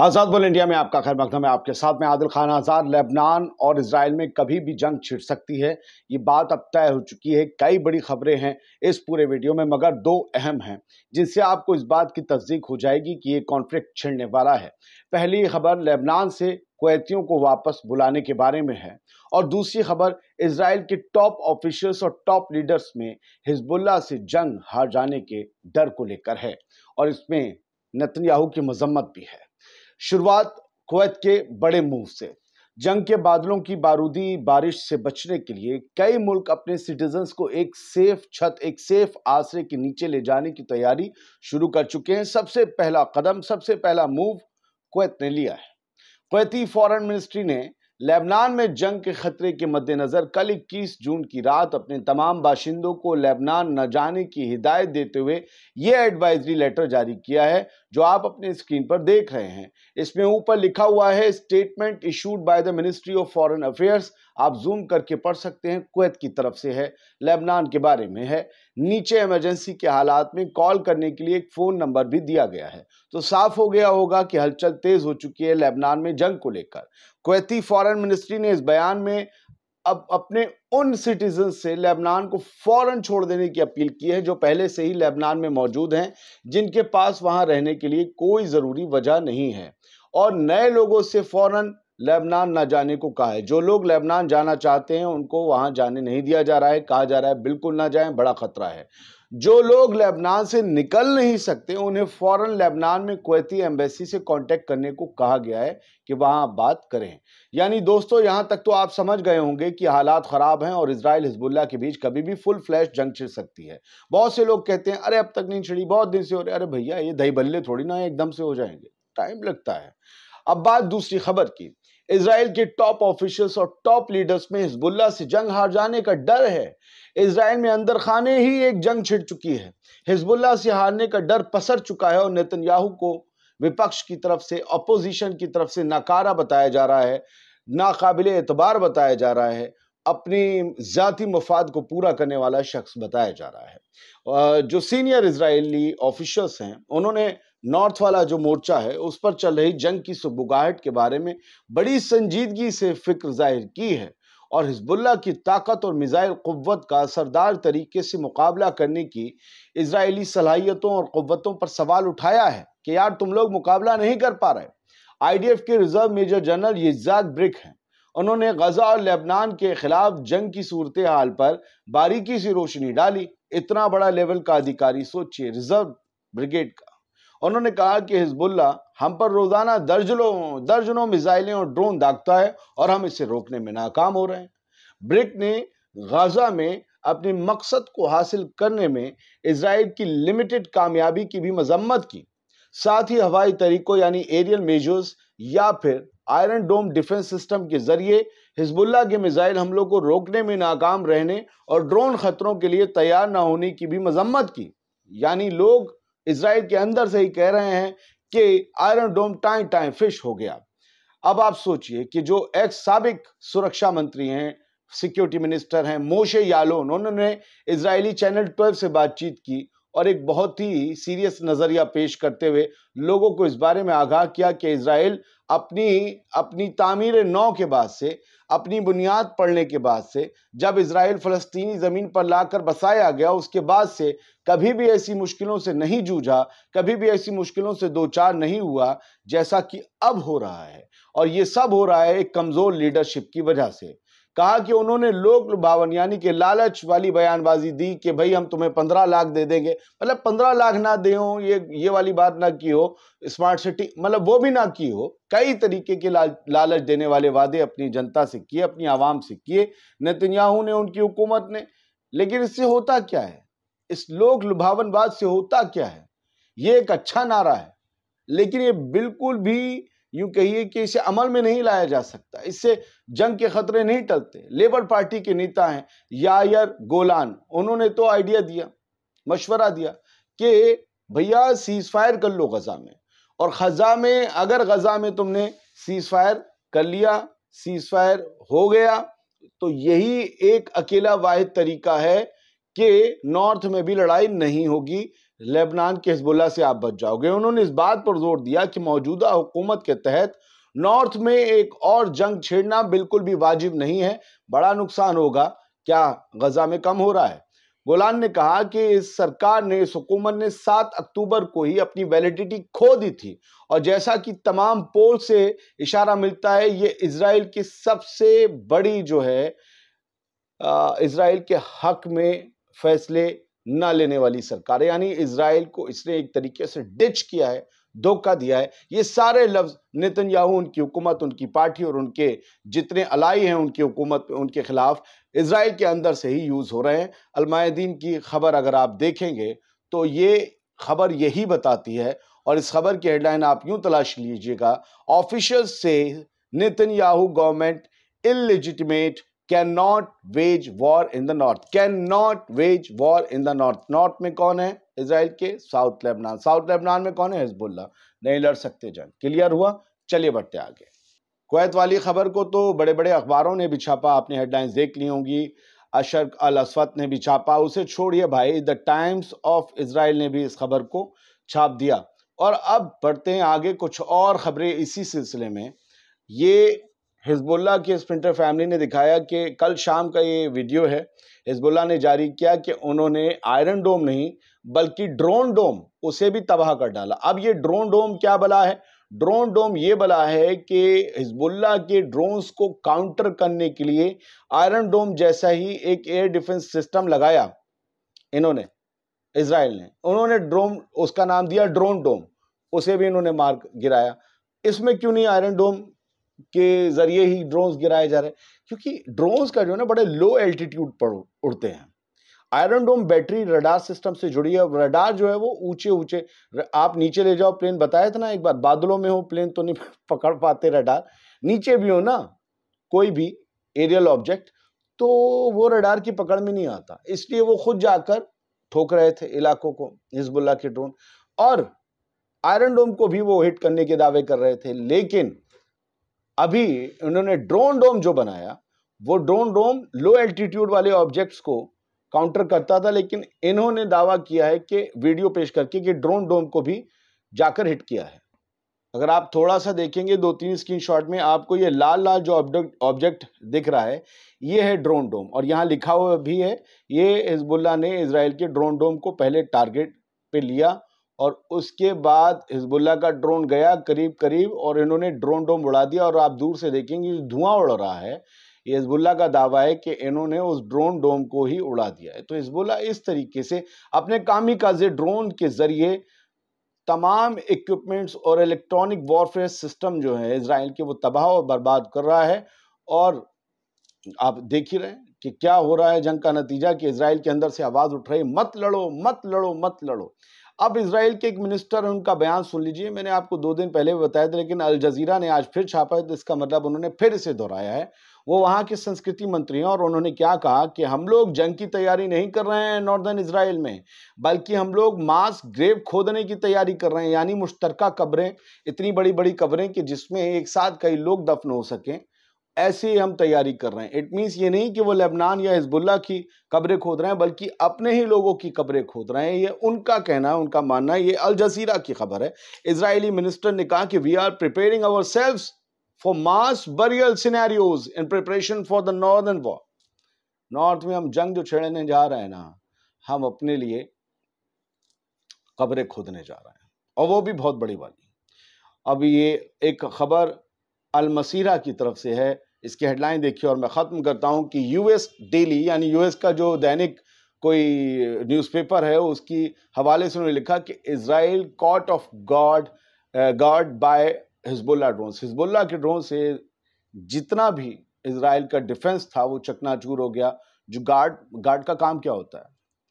आज़ाद बोल इंडिया में आपका खैर मकदम है आपके साथ में आदिल खान आज़ाद लेबनान और इसराइल में कभी भी जंग छिड़ सकती है ये बात अब तय हो चुकी है कई बड़ी खबरें हैं इस पूरे वीडियो में मगर दो अहम हैं जिनसे आपको इस बात की तस्दीक हो जाएगी कि ये कॉन्फ्लिक्ट छिड़ने वाला है पहली खबर लेबनान से कोतियों को वापस बुलाने के बारे में है और दूसरी खबर इसराइल के टॉप ऑफिशियल्स और टॉप लीडर्स में हिजबुल्ला से जंग हार जाने के डर को लेकर है और इसमें नतनयाहू की मजम्मत भी है शुरुआत कुवैत के बड़े मूव से जंग के बादलों की बारूदी बारिश से बचने के लिए कई मुल्क अपने सिटीजन्स को एक सेफ छत एक सेफ आश्रय के नीचे ले जाने की तैयारी शुरू कर चुके हैं सबसे पहला कदम सबसे पहला मूव कुवैत ने लिया है कुवैती फॉरेन मिनिस्ट्री ने लेबनान में जंग के खतरे के मद्देनज़र कल 21 जून की रात अपने तमाम बाशिंदों को लेबनान न जाने की हिदायत देते हुए ये एडवाइजरी लेटर जारी किया है जो आप अपने स्क्रीन पर देख रहे हैं इसमें ऊपर लिखा हुआ है statement issued by the ministry of foreign affairs आप जूम करके पढ़ सकते हैं कुवैत की तरफ से है लेबनान के बारे में है नीचे इमरजेंसी के हालात में कॉल करने के लिए एक फ़ोन नंबर भी दिया गया है तो साफ हो गया होगा कि हलचल तेज़ हो चुकी है लेबनान में जंग को लेकर कुवैती फॉरेन मिनिस्ट्री ने इस बयान में अब अपने उन सिटीजन से लेबनान को फौरन छोड़ देने की अपील की है जो पहले से ही लेबनान में मौजूद हैं जिनके पास वहां रहने के लिए कोई ज़रूरी वजह नहीं है और नए लोगों से फौरन लेबनान ना जाने को कहा है जो लोग लेबनान जाना चाहते हैं उनको वहां जाने नहीं दिया जा रहा है कहा जा रहा है बिल्कुल ना जाएं बड़ा ख़तरा है जो लोग लेबनान से निकल नहीं सकते उन्हें फ़ौर लेबनान में कुवैती एम्बेसी से कांटेक्ट करने को कहा गया है कि वहां आप बात करें यानी दोस्तों यहाँ तक तो आप समझ गए होंगे कि हालात ख़राब हैं और इसराइल हिजबुल्ला के बीच कभी भी फुल फ्लैश जंग छिड़ सकती है बहुत से लोग कहते हैं अरे अब तक नहीं छिड़ी बहुत दिन से हो रही अरे भैया ये दही बल्ले थोड़ी ना एकदम से हो जाएंगे टाइम लगता है अब बात दूसरी खबर की इसराइल के टॉप ऑफिशियल्स और टॉप लीडर्स में हिजबुल्ला से जंग हार जाने का डर है इसराइल में अंदर खाने ही एक जंग छिड़ चुकी है हिजबुल्ला से हारने का डर पसर चुका है और नेतन्याहू को विपक्ष की तरफ से अपोजिशन की तरफ से नाकारा बताया जा रहा है नाकबिल एतबार बताया जा रहा है अपनी जाति मफाद को पूरा करने वाला शख्स बताया जा रहा है जो सीनियर इसराइली ऑफिशल्स हैं उन्होंने नॉर्थ वाला जो मोर्चा है उस पर चल रही जंग की सुबुगाहट के बारे में बड़ी संजीदगी से फिक्र जाहिर की है और हिजबुल्ला की ताकत और मिज़ाइल क़वत का सरदार तरीके से मुकाबला करने की इसराइली सलाहियतों और क़वतों पर सवाल उठाया है कि यार तुम लोग मुकाबला नहीं कर पा रहे आईडीएफ के रिजर्व मेजर जनरल यजाद ब्रिक हैं उन्होंने गजा और लेबनान के खिलाफ जंग की सूरत हाल पर बारीकी से रोशनी डाली इतना बड़ा लेवल का अधिकारी सोचिए रिजर्व ब्रिगेड का उन्होंने कहा कि हिजबुल्ला हम पर रोज़ाना दर्जनों दर्जनों मिज़ाइलें और ड्रोन दागता है और हम इसे रोकने में नाकाम हो रहे हैं ब्रिक ने गाजा में अपने मकसद को हासिल करने में इसराइल की लिमिटेड कामयाबी की भी मजम्मत की साथ ही हवाई तरीकों यानी एरियल मेजर्स या फिर आयरन डोम डिफेंस सिस्टम के जरिए हिजबुल्ला के मिसाइल हमलों को रोकने में नाकाम रहने और ड्रोन खतरों के लिए तैयार ना होने की भी मजम्मत की यानी लोग इसराइल के अंदर से ही कह रहे हैं कि आयरन डोम टाइम टाइम फिश हो गया अब आप सोचिए कि जो एक्स सबक सुरक्षा मंत्री हैं सिक्योरिटी मिनिस्टर हैं मोशे यालोन उन्होंने इसराइली चैनल ट्वेल्व से बातचीत की और एक बहुत ही सीरियस नज़रिया पेश करते हुए लोगों को इस बारे में आगाह किया कि इसराइल अपनी अपनी तामीर नौ के बाद से अपनी बुनियाद पड़ने के बाद से जब इसराइल फ़लस्तनी ज़मीन पर लाकर बसाया गया उसके बाद से कभी भी ऐसी मुश्किलों से नहीं जूझा कभी भी ऐसी मुश्किलों से दो चार नहीं हुआ जैसा कि अब हो रहा है और ये सब हो रहा है एक कमज़ोर लीडरशिप की वजह से कहा कि उन्होंने लोक लुभावन यानी कि लालच वाली बयानबाजी दी कि भाई हम तुम्हें पंद्रह लाख दे देंगे मतलब पंद्रह लाख ना दे हो ये ये वाली बात ना की हो स्मार्ट सिटी मतलब वो भी ना की हो कई तरीके के लाल, लालच देने वाले वादे अपनी जनता से किए अपनी आवाम से किए नतन्याहू ने उनकी हुकूमत ने लेकिन इससे होता क्या है इस लोक लुभावनवाद से होता क्या है ये एक अच्छा नारा है लेकिन ये बिल्कुल भी यूं कहिए कि इसे अमल में नहीं लाया जा सकता इससे जंग के खतरे नहीं टलते लेबर पार्टी के नेता हैं यायर गोलान उन्होंने तो आइडिया दिया मशवरा दिया कि भैया सीज फायर कर लो गज़ा में और गज़ा में अगर गज़ा में तुमने सीज फायर कर लिया सीज फायर हो गया तो यही एक अकेला वाहिद तरीका है कि नॉर्थ में भी लड़ाई नहीं होगी लेबनान के हिजबुल्ला से आप बच जाओगे उन्होंने इस बात पर जोर दिया कि मौजूदा हुकूमत के तहत नॉर्थ में एक और जंग छेड़ना बिल्कुल भी वाजिब नहीं है बड़ा नुकसान होगा क्या गजा में कम हो रहा है गोलान ने कहा कि इस सरकार ने इस हुकूमत ने सात अक्टूबर को ही अपनी वैलिडिटी खो दी थी और जैसा कि तमाम पोल से इशारा मिलता है ये इसराइल की सबसे बड़ी जो है इसराइल के हक में फैसले ना लेने वाली सरकार यानी इसराइल को इसने एक तरीके से डिच किया है धोखा दिया है ये सारे लफ्ज़ नितिन याहू उनकी हुकूमत उनकी पार्टी और उनके जितने अलाई हैं उनकी हुकूमत उनके ख़िलाफ़ इसराइल के अंदर से ही यूज़ हो रहे हैं अलमायदीन की खबर अगर आप देखेंगे तो ये खबर यही बताती है और इस खबर की हेडलाइन आप यूं तलाश लीजिएगा ऑफिशल से Netanyahu government illegitimate can not wage war in the north can not wage war in the north north में कौन है इसराइल के साउथ लेबनान साउथ लेबनान में कौन है हिजबुल्ला नहीं लड़ सकते जंग क्लियर हुआ चलिए बढ़ते आगे कुवैत वाली खबर को तो बड़े बड़े अखबारों ने भी छापा आपने हेडलाइंस देख ली होंगी अशरक अल असवत ने भी छापा उसे छोड़िए भाई द टाइम्स ऑफ इसराइल ने भी इस खबर को छाप दिया और अब बढ़ते हैं आगे कुछ और खबरें इसी सिलसिले में ये हिजबुल्ला की स्प्रिंटर फैमिली ने दिखाया कि कल शाम का ये वीडियो है हिजबुल्ला ने जारी किया कि उन्होंने आयरन डोम नहीं बल्कि ड्रोन डोम उसे भी तबाह कर डाला अब ये ड्रोन डोम क्या बला है ड्रोन डोम ये बला है कि हिजबुल्ला के ड्रोन्स को काउंटर करने के लिए आयरन डोम जैसा ही एक एयर डिफेंस सिस्टम लगाया इन्होंने इसराइल ने उन्होंने ड्रोन उसका नाम दिया ड्रोन डोम उसे भी इन्होंने मार गिराया इसमें क्यों नहीं आयरन डोम के ज़रिए ही ड्रोन्स गिराए जा रहे हैं क्योंकि ड्रोन्स का जो है ना बड़े लो एल्टीट्यूड पर उड़ते हैं iron dome battery radar system से जुड़ी है रडार जो है वो ऊंचे ऊंचे आप नीचे ले जाओ प्लेन बताया था ना एक बार बादलों में हो प्लेन तो नहीं पकड़ पाते रडार नीचे भी हो ना कोई भी एरियल ऑब्जेक्ट तो वो रडार की पकड़ में नहीं आता इसलिए वो खुद जाकर ठोक रहे थे इलाकों को हिजबुल्ला के ड्रोन और आयरन डोम को भी वो हिट करने के दावे कर रहे थे लेकिन अभी उन्होंने ड्रोन डोम जो बनाया वो ड्रोन डोम लो एल्टीट्यूड वाले ऑब्जेक्ट्स को काउंटर करता था लेकिन इन्होंने दावा किया है कि वीडियो पेश करके कि ड्रोन डोम को भी जाकर हिट किया है अगर आप थोड़ा सा देखेंगे दो तीन स्क्रीनशॉट में आपको ये लाल लाल जो ऑब्जेक्ट दिख रहा है ये है ड्रोन डोम और यहाँ लिखा हुआ भी है ये हिजबुल्ला ने इसराइल के ड्रोन डोम को पहले टारगेट पे लिया और उसके बाद हिजबुल्ला का ड्रोन गया करीब करीब और इन्होंने ड्रोन डोम उड़ा दिया और आप दूर से देखेंगे धुआं उड़ रहा है ये हिजबुल्ला का दावा है कि इन्होंने उस ड्रोन डोम को ही उड़ा दिया है तो हिजबुल्ला इस तरीके से अपने कामी काजे ड्रोन के ज़रिए तमाम इक्विपमेंट्स और इलेक्ट्रॉनिक वॉरफेयर सिस्टम जो है इसराइल के वो तबाह और बर्बाद कर रहा है और आप देख ही रहे हैं कि क्या हो रहा है जंग का नतीजा कि इसराइल के अंदर से आवाज़ उठ रही मत लड़ो मत लड़ो मत लड़ो अब इसराइल के एक मिनिस्टर उनका बयान सुन लीजिए मैंने आपको दो दिन पहले भी बताया था लेकिन अल जजीरा ने आज फिर छापा है तो इसका मतलब उन्होंने फिर इसे दोहराया है वो वहाँ के संस्कृति मंत्री हैं और उन्होंने क्या कहा कि हम लोग जंग की तैयारी नहीं कर रहे हैं नॉर्दर्न इसराइल में बल्कि हम लोग मास ग्रेव खोदने की तैयारी कर रहे हैं यानी मुश्तरका कब्रें इतनी बड़ी बड़ी कब्रें कि जिसमें एक साथ कई लोग दफन हो सकें ऐसे ही हम तैयारी कर रहे हैं इट मीन्स ये नहीं कि वो लेबनान या हिजबुल्ला की कब्रें खोद रहे हैं बल्कि अपने ही लोगों की कब्रें खोद रहे हैं ये उनका कहना है उनका मानना है ये अल जजीरा की खबर है इसराइली मिनिस्टर ने कहा कि we are preparing ourselves for mass burial scenarios in preparation for the northern war north में हम जंग जो छेड़ने जा रहे हैं ना हम अपने लिए कब्रें खोदने जा रहे हैं और वो भी बहुत बड़ी वाली अब ये एक खबर अलमसीरा की तरफ से है इसकी हेडलाइन देखिए और मैं ख़त्म करता हूँ कि यूएस डेली यानी यूएस का जो दैनिक कोई न्यूज़पेपर है उसकी हवाले से उन्होंने लिखा कि Israel caught off guard guard by Hezbollah drones Hezbollah के ड्रोन से जितना भी इसराइल का डिफेंस था वो चकनाचूर हो गया जो गार्ड गार्ड का काम क्या होता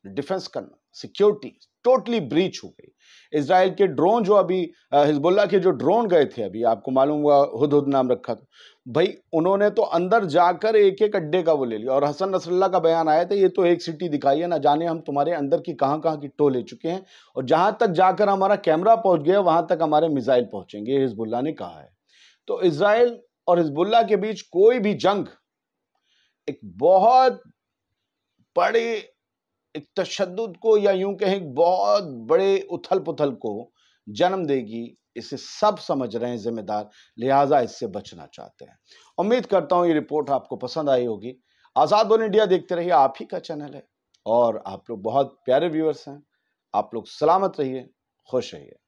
है डिफेंस करना सिक्योरिटी टोटली ब्रीच हो गई इसराइल के ड्रोन जो अभी हिजबुल्ला के जो ड्रोन गए थे अभी आपको मालूम हुआ हुद हुद नाम रखा था भाई उन्होंने तो अंदर जाकर एक एक अड्डे का वो ले लिया और हसन नसल्ला का बयान आया था ये तो एक सिटी दिखाई है ना जाने हम तुम्हारे अंदर की कहां कहां की टो ले चुके हैं और जहां तक जाकर हमारा कैमरा पहुंच गया वहां तक हमारे मिज़ाइल पहुंचेंगे हिजबुल्ला ने कहा है तो इसराइल और हिजबुल्ला के बीच कोई भी जंग एक बहुत बड़ी एक तशद को या यूं कहें बहुत बड़े उथल पुथल को जन्म देगी इसे सब समझ रहे हैं जिम्मेदार लिहाजा इससे बचना चाहते हैं उम्मीद करता हूं ये रिपोर्ट आपको पसंद आई होगी आज़ाद वन इंडिया देखते रहिए आप ही का चैनल है और आप लोग बहुत प्यारे व्यूअर्स हैं आप लोग सलामत रहिए खुश रहिए